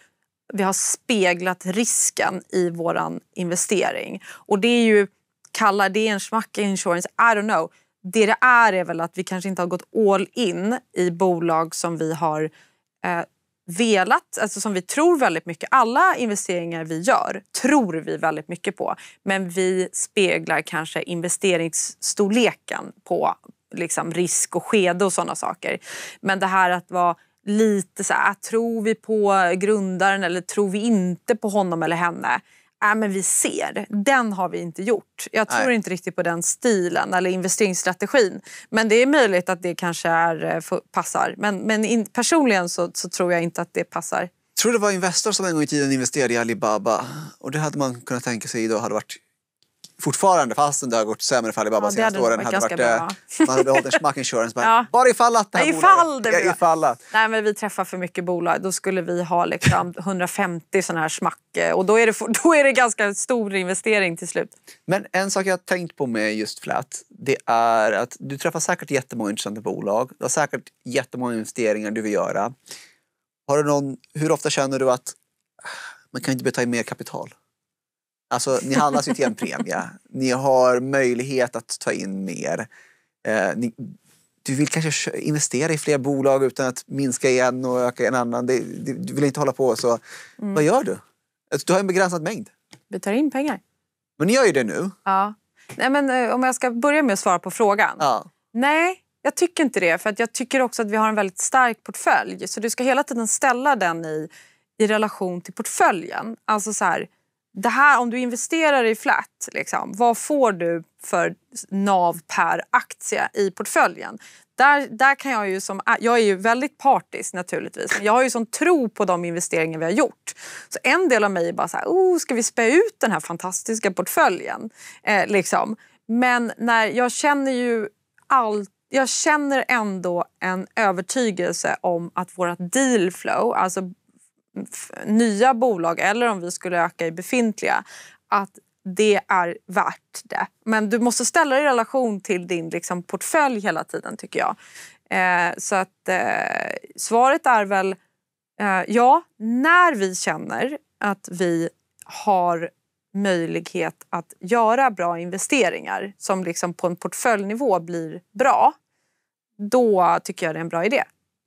vi har speglat risken i vår investering. Och det är ju, kallar det en schmacka insurance? I don't know. Det det är är väl att vi kanske inte har gått all in i bolag som vi har eh, velat, alltså som vi tror väldigt mycket. Alla investeringar vi gör tror vi väldigt mycket på. Men vi speglar kanske investeringsstorleken på liksom risk och skede och sådana saker. Men det här att vara lite så här, tror vi på grundaren eller tror vi inte på honom eller henne? Äh, men vi ser. Den har vi inte gjort. Jag tror Nej. inte riktigt på den stilen eller investeringsstrategin. Men det är möjligt att det kanske är, eh, passar. Men, men in, personligen så, så tror jag inte att det passar. Jag tror det var Investor som en gång i tiden investerade i Alibaba. Och det hade man kunnat tänka sig idag hade varit fortfarande, fastän det har gått sämre för Alibaba ja, senaste åren, hade varit, eh, man hade behållit en smack insurance. Bara, ja. Bara ifall att det här ifall bolaget... Det ja, ifall att. Nej, men vi träffar för mycket bolag. Då skulle vi ha liksom 150 sådana här smack. Eh, och då är, det, då är det ganska stor investering till slut. Men en sak jag har tänkt på med just Flat, det är att du träffar säkert jättemånga intressanta bolag. Du har säkert jättemånga investeringar du vill göra. Har du någon, hur ofta känner du att ah, man kan inte betala in mer kapital? Alltså, ni handlas ju till en premie. Ni har möjlighet att ta in mer. Eh, ni, du vill kanske investera i fler bolag utan att minska i en och öka i en annan. Det, det, du vill inte hålla på så. Mm. Vad gör du? Alltså, du har en begränsad mängd. Vi tar in pengar. Men ni gör ju det nu. Ja. Nej, men, eh, om jag ska börja med att svara på frågan. Ja. Nej, jag tycker inte det. För att jag tycker också att vi har en väldigt stark portfölj. Så du ska hela tiden ställa den i, i relation till portföljen. Alltså så här, det här, om du investerar i flat, liksom, vad får du för NAV per aktie i portföljen? Där, där kan jag ju som, jag är ju väldigt partisk naturligtvis, men jag har ju sån tro på de investeringar vi har gjort. Så en del av mig är bara så här, oh, ska vi spä ut den här fantastiska portföljen? Eh, liksom. Men när jag känner ju allt jag känner ändå en övertygelse om att vårt dealflow, alltså nya bolag eller om vi skulle öka i befintliga, att det är värt det. Men du måste ställa det i relation till din liksom, portfölj hela tiden tycker jag. Eh, så att eh, svaret är väl eh, ja, när vi känner att vi har möjlighet att göra bra investeringar som liksom på en portföljnivå blir bra, då tycker jag det är en bra idé.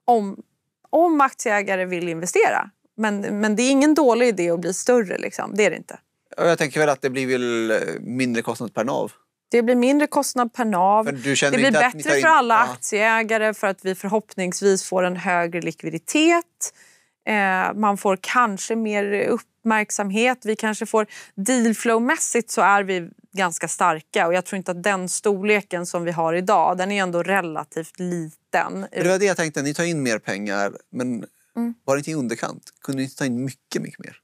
Om, om aktieägare vill investera men, men det är ingen dålig idé att bli större. Liksom. Det är det inte. Jag tänker väl att det blir väl eh, mindre kostnad per nav? Det blir mindre kostnad per nav. Det blir bättre in... för alla ja. aktieägare för att vi förhoppningsvis får en högre likviditet. Eh, man får kanske mer uppmärksamhet. Vi kanske får... Dealflow-mässigt så är vi ganska starka och jag tror inte att den storleken som vi har idag, den är ändå relativt liten. Det var det jag tänkte, ni tar in mer pengar men Mm. Var det inte i underkant? Kunde ni inte ta in mycket, mycket mer?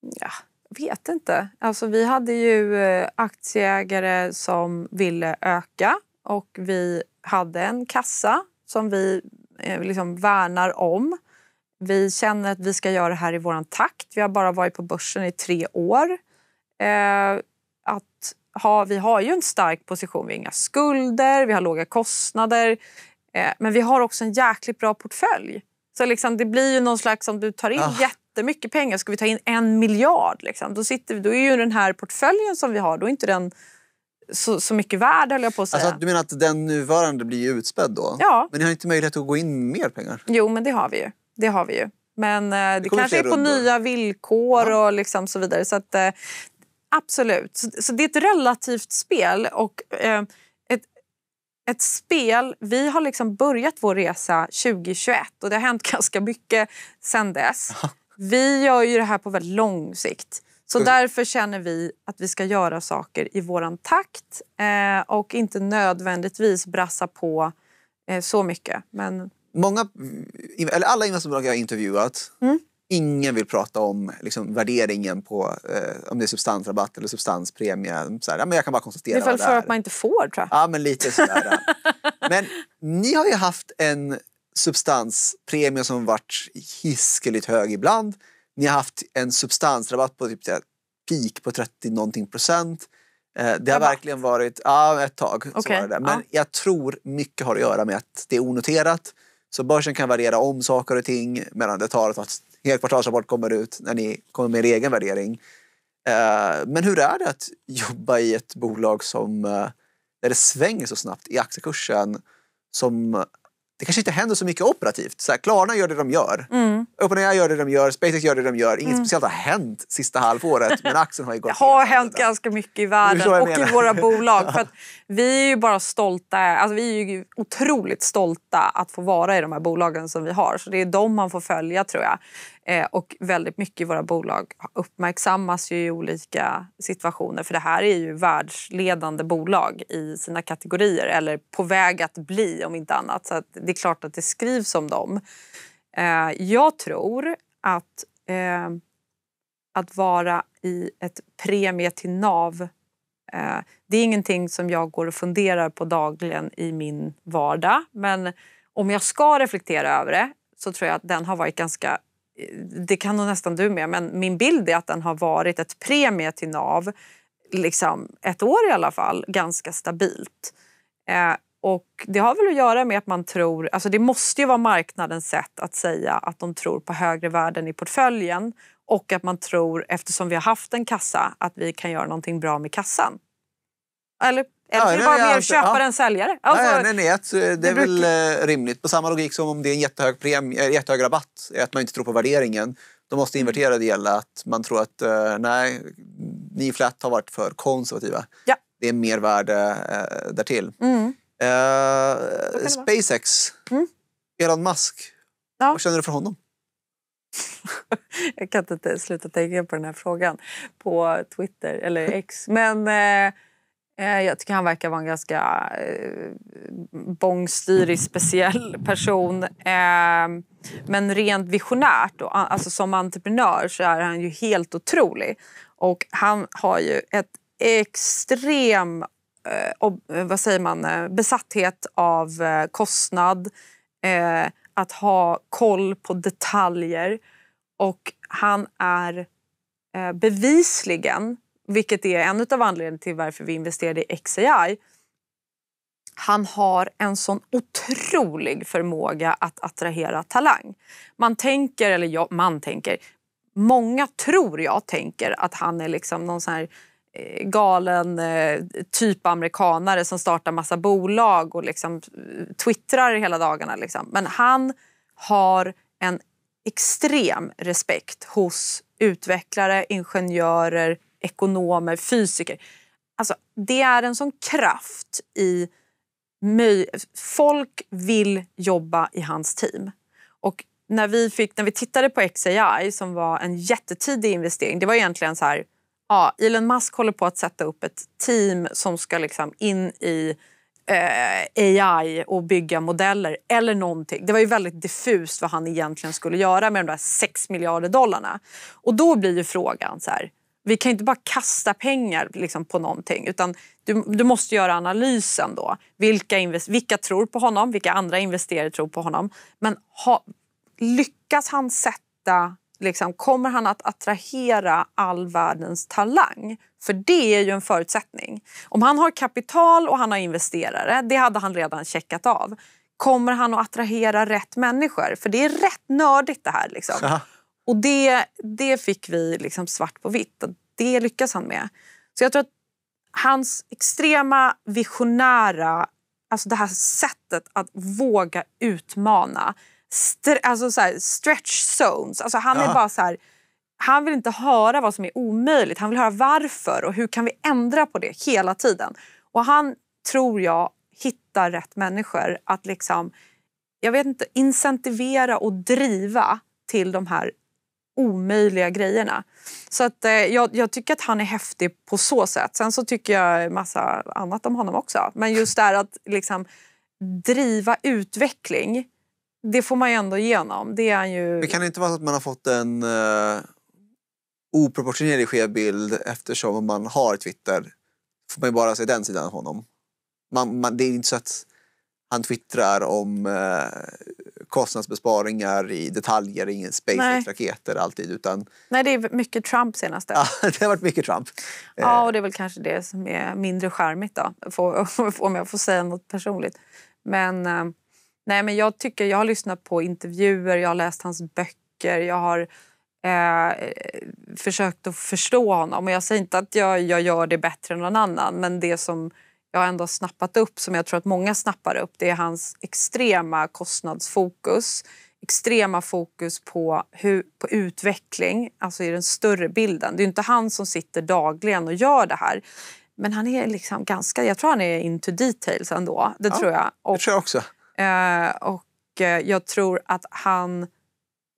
Ja, jag vet inte. Alltså, vi hade ju eh, aktieägare som ville öka och vi hade en kassa som vi eh, liksom värnar om. Vi känner att vi ska göra det här i vår takt. Vi har bara varit på börsen i tre år. Eh, att ha, vi har ju en stark position. Vi har inga skulder, vi har låga kostnader. Eh, men vi har också en jäkligt bra portfölj. Så liksom, det blir ju någon slags, om du tar in ah. jättemycket pengar, ska vi ta in en miljard, liksom, då, sitter, då är ju den här portföljen som vi har, då är inte den så, så mycket värd höll jag på att alltså, säga. Alltså, du menar att den nuvarande blir utspädd då? Ja. Men ni har inte möjlighet att gå in mer pengar? Jo, men det har vi ju. Det har vi ju. Men eh, det, det kanske är på rundor. nya villkor ja. och liksom så vidare. Så att, eh, absolut. Så, så, det är ett relativt spel. Och, eh, ett spel... Vi har liksom börjat vår resa 2021 och det har hänt ganska mycket sen dess. Vi gör ju det här på väldigt lång sikt. Så mm. därför känner vi att vi ska göra saker i vår takt eh, och inte nödvändigtvis brassa på eh, så mycket. Men... Många, eller alla investmentbolag jag har intervjuat mm ingen vill prata om liksom, värderingen på eh, om det är substansrabatt eller substanspremie. Så här, ja, men jag kan bara konstatera det är väl för att man inte får tror jag. Ja, men lite sådär. men ni har ju haft en substanspremie som varit hiskeligt hög ibland. Ni har haft en substansrabatt på typ peak på 30 någonting procent. Eh, det har verkligen varit, ja ett tag. Okay. Så det. Men ja. jag tror mycket har att göra med att det är onoterat. Så börsen kan variera om saker och ting medan det tar ett er kvartalsrapport kommer ut när ni kommer med er egen värdering. Eh, men hur är det att jobba i ett bolag som eh, där det svänger så snabbt i aktiekursen som det kanske inte händer så mycket operativt. Så här, Klarna gör det de gör. Mm. OpenAI gör det de gör. SpaceX gör det de gör. Inget mm. speciellt har hänt sista halvåret men aktien har ju gått Det har hänt ganska mycket i världen och i våra bolag. För vi är ju bara stolta, alltså vi är ju otroligt stolta att få vara i de här bolagen som vi har. Så det är de man får följa tror jag. Eh, och väldigt mycket i våra bolag uppmärksammas ju i olika situationer. För det här är ju världsledande bolag i sina kategorier. Eller på väg att bli om inte annat. Så det är klart att det skrivs om dem. Eh, jag tror att eh, att vara i ett premie till NAV Eh, det är ingenting som jag går och funderar på dagligen i min vardag. Men om jag ska reflektera över det så tror jag att den har varit ganska... Eh, det kan nog nästan du med, men min bild är att den har varit ett premie till NAV liksom ett år i alla fall, ganska stabilt. Eh, och Det har väl att göra med att man tror... Alltså det måste ju vara marknadens sätt att säga att de tror på högre värden i portföljen och att man tror, eftersom vi har haft en kassa, att vi kan göra någonting bra med kassan. Eller, eller ja, är det bara mer köpare ja. än säljare? Alltså, nej, nej, nej, eh, det är det väl brukar... Eh, rimligt. På samma logik som om det är en jättehög, premie, eh, jättehög rabatt, att man inte tror på värderingen. Då måste mm. invertera det hela, att man tror att nej, ni flat har varit för konservativa. Ja. Det är mer värde eh, därtill. Mm. Eh, SpaceX, mm. Elon Musk, ja. vad känner du för honom? jag kan inte sluta tänka på den här frågan på Twitter eller X. Men... Eh, Eh, jag tycker han verkar vara en ganska eh, bångstyrig, speciell person. Eh, men rent visionärt, och, alltså som entreprenör, så är han ju helt otrolig. Och han har ju ett extrem eh, ob, eh, vad säger man, eh, besatthet av kostnad, att ha koll på detaljer. Och han är bevisligen vilket är en av anledningarna till varför vi investerade i XAI. Han har en sån otrolig förmåga att attrahera talang. Man tänker, eller ja, man tänker, många tror jag tänker att han är liksom någon sån här eh, galen eh, typ amerikanare som startar massa bolag och liksom eh, twittrar hela dagarna. Liksom. Men han har en extrem respekt hos utvecklare, ingenjörer, ekonomer, fysiker. Alltså, det är en sån kraft i... Folk vill jobba i hans team. Och när vi, fick, när vi tittade på XAI, som var en jättetidig investering... Det var egentligen så här... Ja, Elon Musk håller på att sätta upp ett team som ska liksom in i eh, AI och bygga modeller eller någonting. Det var ju väldigt diffust vad han egentligen skulle göra med de där 6 miljarder dollarna. Och då blir ju frågan så här vi kan inte bara kasta pengar liksom, på någonting utan du, du, måste göra analysen då. Vilka, invest, vilka tror på honom? Vilka andra investerare tror på honom? Men ha, lyckas han sätta Liksom, kommer han att attrahera all världens talang? För det är ju en förutsättning. Om han har kapital och han har investerare, det hade han redan checkat av. Kommer han att attrahera rätt människor? För det är rätt nördigt det här. Liksom. Och det, det fick vi liksom svart på vitt. Det lyckas han med. Så jag tror att hans extrema visionära, alltså det här sättet att våga utmana. St alltså så här, stretch zones. Alltså han Aha. är bara så här, han vill inte höra vad som är omöjligt. Han vill höra varför och hur kan vi ändra på det hela tiden. Och han tror jag hittar rätt människor att liksom, jag vet inte, incentivera och driva till de här omöjliga grejerna. Så att, eh, jag, jag, tycker att han är häftig på så sätt. Sen så tycker jag massa annat om honom också. Men just det här att liksom, driva utveckling, det får man ju ändå igenom. Det, är ju... det kan inte vara så att man har fått en eh, oproportionerlig skev bild eftersom man har Twitter. får man ju bara se den sidan av honom. Man, man, det är inte så att han twittrar om eh, kostnadsbesparingar i detaljer, ingen SpaceX-raketer alltid. Utan... Nej, det är mycket Trump senaste. Ja, det har varit mycket Trump. Ja, eh. och det är väl kanske det som är mindre charmigt då, om jag får säga något personligt. Men, eh, nej, men jag, tycker, jag har lyssnat på intervjuer, jag har läst hans böcker, jag har eh, försökt att förstå honom. Och jag säger inte att jag, jag gör det bättre än någon annan, men det som jag ändå snappat upp, som jag tror att många snappar upp, det är hans extrema kostnadsfokus. Extrema fokus på, hur, på utveckling, alltså i den större bilden. Det är inte han som sitter dagligen och gör det här. Men han är liksom ganska, jag tror han är into details ändå. Det ja, tror jag. Och, det tror jag också. Eh, och eh, jag tror att han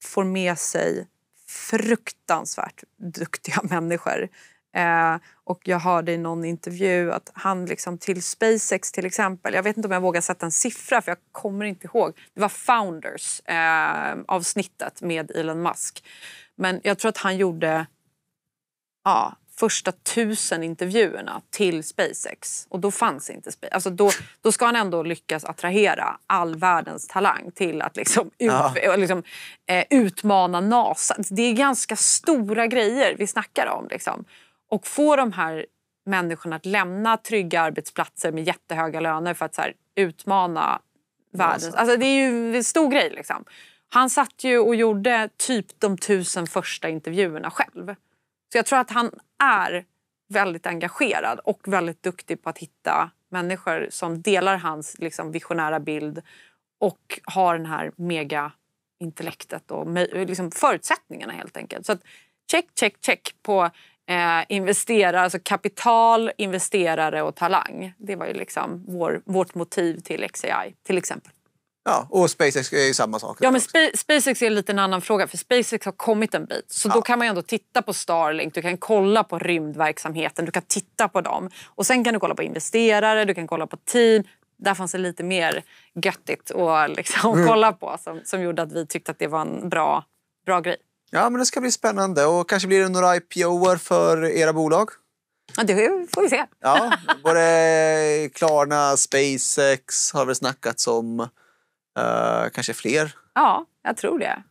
får med sig fruktansvärt duktiga människor Eh, och jag hörde i någon intervju att han liksom till SpaceX till exempel, jag vet inte om jag vågar sätta en siffra för jag kommer inte ihåg. Det var founders eh, avsnittet med Elon Musk. Men jag tror att han gjorde ja, första tusen intervjuerna till SpaceX och då fanns inte SpaceX. Alltså då, då ska han ändå lyckas attrahera all världens talang till att liksom, ut, ja. liksom eh, utmana NASA. Det är ganska stora grejer vi snackar om. Liksom och få de här människorna att lämna trygga arbetsplatser med jättehöga löner för att så här, utmana världen. Alltså, det är ju en stor grej. Liksom. Han satt ju och gjorde typ de tusen första intervjuerna själv. Så jag tror att han är väldigt engagerad och väldigt duktig på att hitta människor som delar hans liksom, visionära bild och har den här mega intellektet och liksom förutsättningarna helt enkelt. Så att check, check, check på eh, investerare, alltså kapital, investerare och talang. Det var ju liksom vår, vårt motiv till XAI till exempel. Ja, och SpaceX är ju samma sak. Ja, men Sp SpaceX är lite en annan fråga för SpaceX har kommit en bit. Så ja. då kan man ju ändå titta på Starlink, du kan kolla på rymdverksamheten, du kan titta på dem. Och sen kan du kolla på investerare, du kan kolla på team. Där fanns det lite mer göttigt att liksom mm. kolla på som, som gjorde att vi tyckte att det var en bra, bra grej. Ja, men det ska bli spännande och kanske blir det några IPOer för era bolag? Ja, det får vi se. Ja, både Klarna, SpaceX har väl snackats om. Uh, eh, kanske fler? Ja, jag tror det.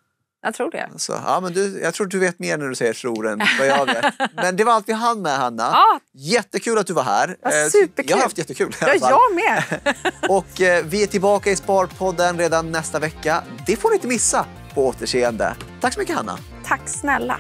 Jag tror det. Alltså, ja, men du, jag tror du vet mer när du säger tror än vad jag vet. Men det var allt vi hann med Hanna. Ja. Jättekul att du var här. Var eh, superkul. Jag har haft jättekul. Ja, jag med. och eh, vi är tillbaka i Sparpodden redan nästa vecka. Det får ni inte missa. På återseende. Tack så mycket Hanna. Tack snälla!